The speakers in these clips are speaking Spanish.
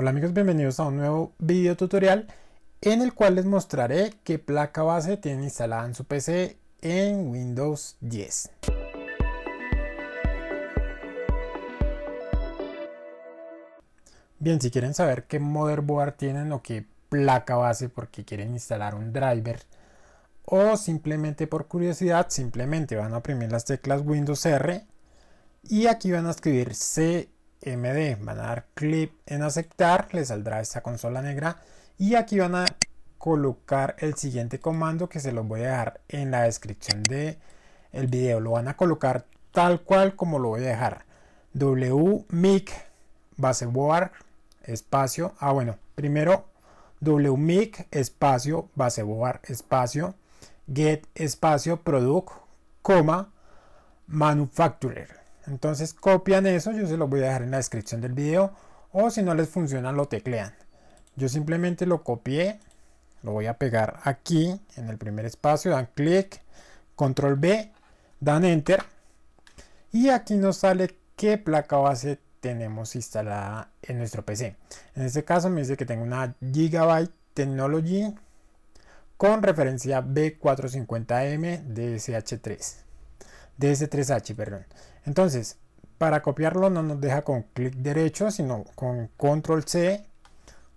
Hola amigos, bienvenidos a un nuevo video tutorial en el cual les mostraré qué placa base tienen instalada en su PC en Windows 10. Bien, si quieren saber qué motherboard tienen o qué placa base porque quieren instalar un driver o simplemente por curiosidad, simplemente van a oprimir las teclas Windows R y aquí van a escribir C MD. Van a dar clic en aceptar, le saldrá esta consola negra y aquí van a colocar el siguiente comando que se los voy a dejar en la descripción de el video. Lo van a colocar tal cual como lo voy a dejar. WMIC baseboard espacio. Ah, bueno, primero WMIC espacio baseboard espacio get espacio product, coma manufacturer. Entonces copian eso, yo se lo voy a dejar en la descripción del video o si no les funciona lo teclean. Yo simplemente lo copié, lo voy a pegar aquí en el primer espacio, dan clic, control B, dan enter y aquí nos sale qué placa base tenemos instalada en nuestro PC. En este caso me dice que tengo una Gigabyte Technology con referencia B450M DSH3. DS3H, perdón. Entonces, para copiarlo no nos deja con clic derecho, sino con control C.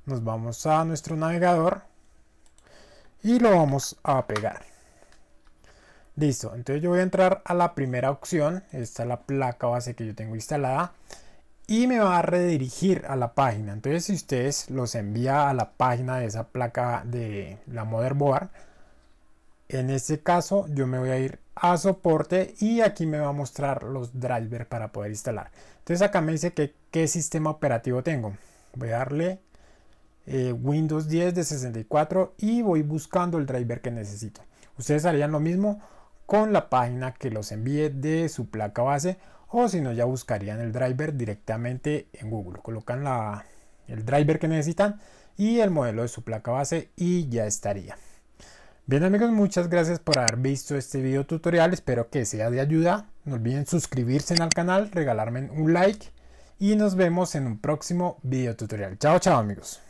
Nos vamos a nuestro navegador y lo vamos a pegar. Listo, entonces yo voy a entrar a la primera opción, esta es la placa base que yo tengo instalada y me va a redirigir a la página. Entonces si ustedes los envía a la página de esa placa de la motherboard, en este caso yo me voy a ir a soporte y aquí me va a mostrar los drivers para poder instalar. Entonces acá me dice que qué sistema operativo tengo. Voy a darle eh, Windows 10 de 64 y voy buscando el driver que necesito. Ustedes harían lo mismo con la página que los envíe de su placa base o si no ya buscarían el driver directamente en Google. Colocan la, el driver que necesitan y el modelo de su placa base y ya estaría. Bien amigos, muchas gracias por haber visto este video tutorial, espero que sea de ayuda. No olviden suscribirse al canal, regalarme un like y nos vemos en un próximo video tutorial. Chao, chao amigos.